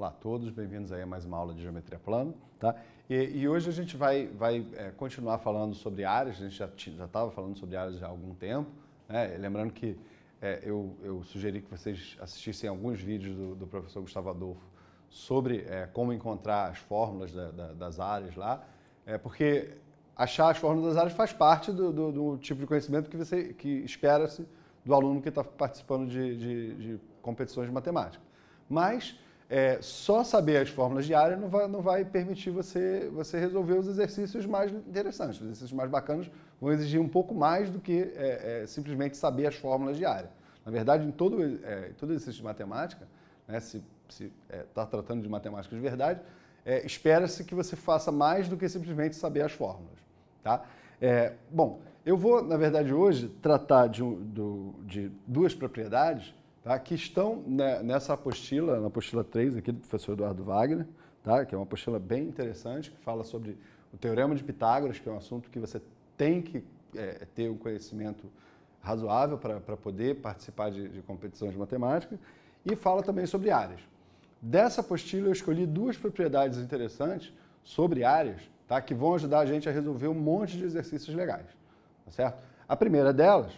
Olá a todos, bem-vindos aí a mais uma aula de Geometria Plano. Tá? E, e hoje a gente vai, vai é, continuar falando sobre áreas, a gente já estava falando sobre áreas há algum tempo. Né? Lembrando que é, eu, eu, sugeri que vocês assistissem alguns vídeos do, do professor Gustavo Adolfo sobre é, como encontrar as fórmulas da, da, das áreas lá, é, porque achar as fórmulas das áreas faz parte do, do, do tipo de conhecimento que você que espera-se do aluno que está participando de, de, de competições de matemática. Mas é, só saber as fórmulas diárias não vai, não vai permitir você, você resolver os exercícios mais interessantes. Os exercícios mais bacanas vão exigir um pouco mais do que é, é, simplesmente saber as fórmulas diárias. Na verdade, em todo, é, todo exercício de matemática, né, se está é, tratando de matemática de verdade, é, espera-se que você faça mais do que simplesmente saber as fórmulas. Tá? É, bom, eu vou, na verdade, hoje tratar de, do, de duas propriedades tá? que estão né, nessa apostila, na apostila 3 aqui do professor Eduardo Wagner, tá? que é uma apostila bem interessante, que fala sobre o Teorema de Pitágoras, que é um assunto que você tem que é, ter um conhecimento razoável para poder participar de, de competições de matemática, e fala também sobre áreas. Dessa apostila eu escolhi duas propriedades interessantes sobre áreas, tá? Que vão ajudar a gente a resolver um monte de exercícios legais, tá certo? A primeira delas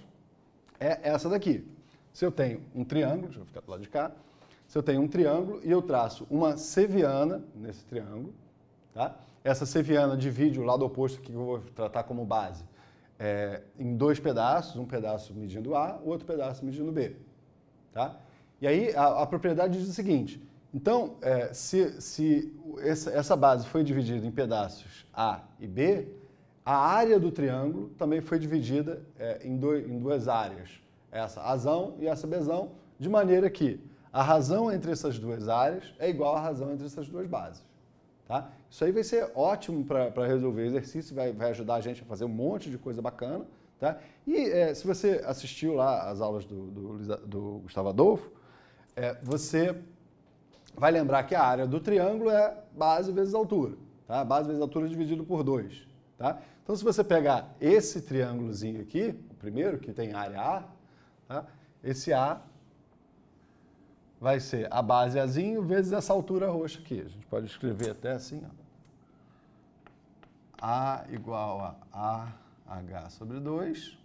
é essa daqui. Se eu tenho um triângulo, deixa eu ficar do lado de cá, se eu tenho um triângulo e eu traço uma seviana nesse triângulo, tá? essa seviana divide o lado oposto que eu vou tratar como base é, em dois pedaços, um pedaço medindo A, o outro pedaço medindo B. Tá? E aí a, a propriedade diz o seguinte, então, é, se, se essa, base foi dividida em pedaços A e B, a área do triângulo também foi dividida é, em, dois, em duas áreas, essa razão e essa besão, de maneira que a razão entre essas duas áreas é igual à razão entre essas duas bases. Tá? Isso aí vai ser ótimo para resolver o exercício, vai, vai ajudar a gente a fazer um monte de coisa bacana. Tá? E é, se você assistiu lá as aulas do, do, do Gustavo Adolfo, é, você vai lembrar que a área do triângulo é base vezes altura. Tá? Base vezes altura dividido por 2. Tá? Então, se você pegar esse triângulozinho aqui, o primeiro, que tem área A, esse A vai ser a base Azinho vezes essa altura roxa aqui. A gente pode escrever até assim. Ó. A igual a AH sobre 2.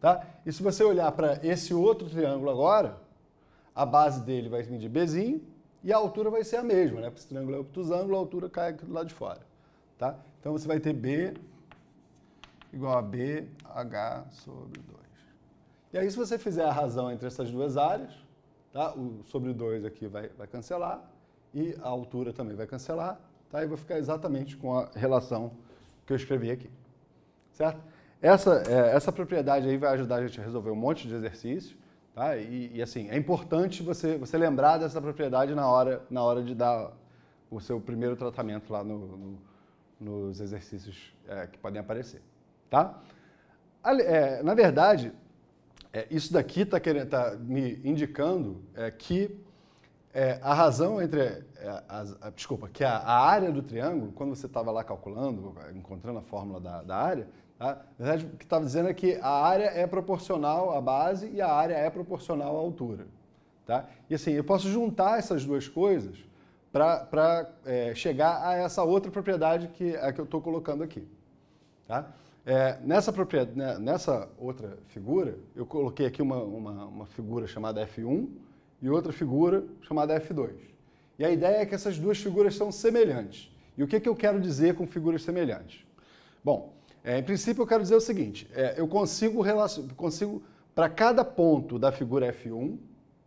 Tá? E se você olhar para esse outro triângulo agora, a base dele vai medir Bzinho e a altura vai ser a mesma, né? Porque esse triângulo é obtusângulo, a altura cai aqui do lado de fora. Tá? Então você vai ter B igual a BH sobre 2. E aí, se você fizer a razão entre essas duas áreas, tá? o sobre 2 aqui vai, vai cancelar e a altura também vai cancelar, tá? e vou ficar exatamente com a relação que eu escrevi aqui. Certo? Essa, é, essa propriedade aí vai ajudar a gente a resolver um monte de exercícios. Tá? E, e, assim, é importante você, você lembrar dessa propriedade na hora, na hora de dar o seu primeiro tratamento lá no, no, nos exercícios é, que podem aparecer. Tá? É, na verdade, é, isso daqui está tá me indicando é, que é, a razão entre. É, as, a, desculpa, que a, a, área do triângulo, quando você estava lá calculando, encontrando a fórmula da, da área, tá? na verdade o que estava dizendo é que a área é proporcional à base e a área é proporcional à altura. Tá? E assim, eu posso juntar essas duas coisas para é, chegar a essa outra propriedade que a que eu estou colocando aqui. Tá? É, nessa, propriedade, né, nessa outra figura, eu coloquei aqui uma, uma, uma figura chamada F1 e outra figura chamada F2. E a ideia é que essas duas figuras são semelhantes. E o que, que eu quero dizer com figuras semelhantes? Bom, é, em princípio eu quero dizer o seguinte, é, eu consigo, consigo para cada ponto da figura F1,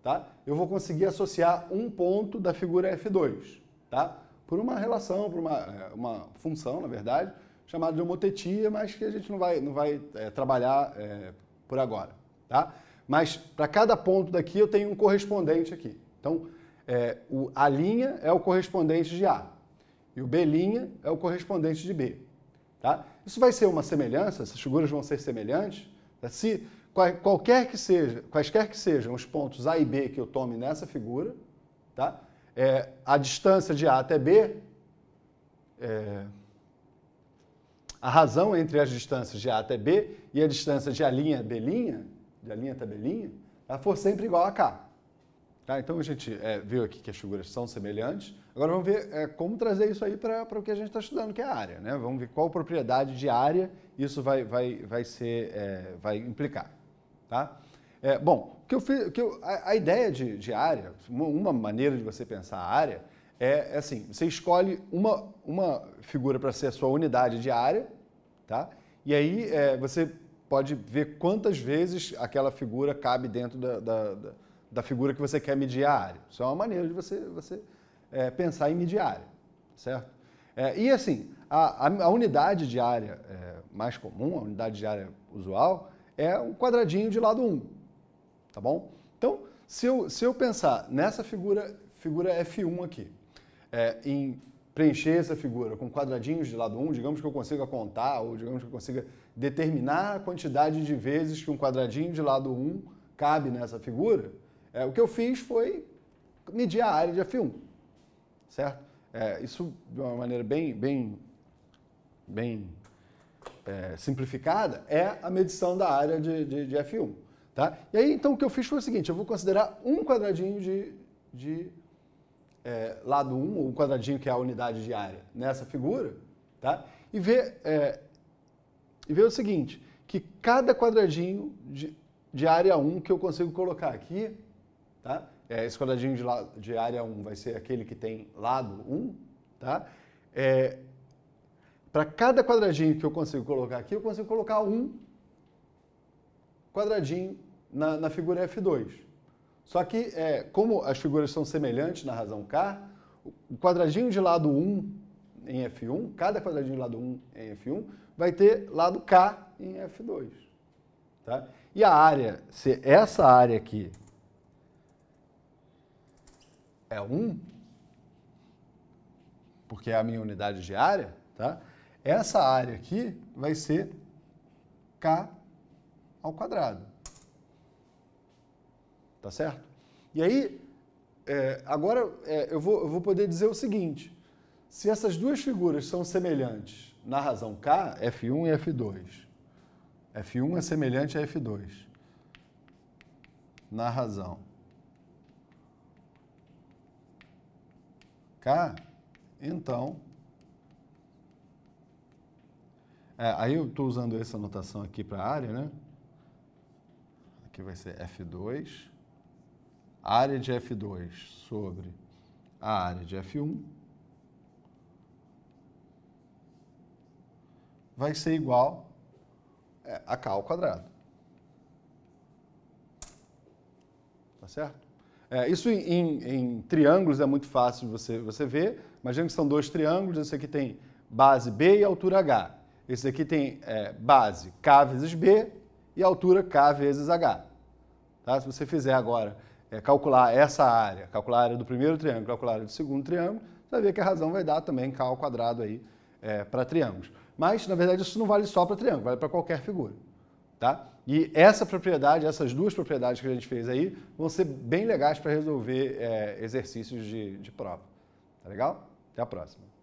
tá? eu vou conseguir associar um ponto da figura F2, tá? por uma relação, por uma, é, uma função, na verdade, chamada de homotetia, mas que a gente não vai, não vai é, trabalhar é, por agora. Tá? Mas para cada ponto daqui eu tenho um correspondente aqui. Então, é, o, a linha é o correspondente de A e o B' é o correspondente de B. Tá? Isso vai ser uma semelhança, essas figuras vão ser semelhantes. Tá? Se qualquer que seja, quaisquer que sejam os pontos A e B que eu tome nessa figura, tá? É, a distância de A até B é, a razão entre as distâncias de A até B e a distância de A' B', de A' até B', ela for sempre igual a K. Tá? Então a gente é, viu aqui que as figuras são semelhantes. Agora vamos ver é, como trazer isso aí para o que a gente está estudando, que é a área. Né? Vamos ver qual propriedade de área isso vai, vai, vai, ser, é, vai implicar. Tá? É, bom, que eu fiz, que eu, a, a ideia de, de área, uma maneira de você pensar a área, é, é, assim, você escolhe uma, uma figura para ser a sua unidade diária, tá? E aí é, você pode ver quantas vezes aquela figura cabe dentro da, da, da, da figura que você quer medir a área. Isso é uma maneira de você, você é, pensar em medir a área, certo? É, e assim, a, a, a unidade de área é, mais comum, a unidade de área usual, é um quadradinho de lado 1, tá bom? Então, se eu, se eu pensar nessa figura, figura F1 aqui, é, em preencher essa figura com quadradinhos de lado 1, um, digamos que eu consiga contar, ou digamos que eu consiga determinar a quantidade de vezes que um quadradinho de lado 1 um cabe nessa figura, é, o que eu fiz foi medir a área de F1, certo? É, isso de uma maneira bem, bem, bem é, simplificada é a medição da área de, de, de F1, tá? E aí, então, o que eu fiz foi o seguinte, eu vou considerar um quadradinho de, de é, lado 1, ou o quadradinho que é a unidade de área, nessa figura, tá? e, ver, é, e ver o seguinte, que cada quadradinho de, de área 1 que eu consigo colocar aqui, tá? É, esse quadradinho de, de área 1 vai ser aquele que tem lado 1, tá? É, para cada quadradinho que eu consigo colocar aqui, eu consigo colocar um quadradinho na, na figura F2. Só que, é, como as figuras são semelhantes na razão K, o quadradinho de lado 1 em F1, cada quadradinho de lado 1 em F1, vai ter lado K em F2. Tá? E a área, se essa área aqui é 1, porque é a minha unidade de área, tá? essa área aqui vai ser K ao quadrado. Tá certo? E aí, é, agora é, eu, vou, eu vou poder dizer o seguinte: se essas duas figuras são semelhantes na razão K, F1 e F2. F1 é semelhante a F2 na razão. K, então. É, aí eu estou usando essa notação aqui para a área, né? Aqui vai ser F2 a área de F2 sobre a área de F1 vai ser igual é, a K ao quadrado. Tá certo? É, isso em, em, triângulos é muito fácil você, você ver. Imagina que são dois triângulos, esse aqui tem base B e altura H. Esse aqui tem é, base K vezes B e altura K vezes H. Tá? Se você fizer agora é, calcular essa área, calcular a área do primeiro triângulo, calcular a área do segundo triângulo, você vai ver que a razão vai dar também k ao quadrado aí é, para triângulos. Mas, na verdade, isso não vale só para triângulo, vale para qualquer figura. Tá? E essa propriedade, essas duas propriedades que a gente fez aí, vão ser bem legais para resolver é, exercícios de, de prova. Tá legal? Até a próxima.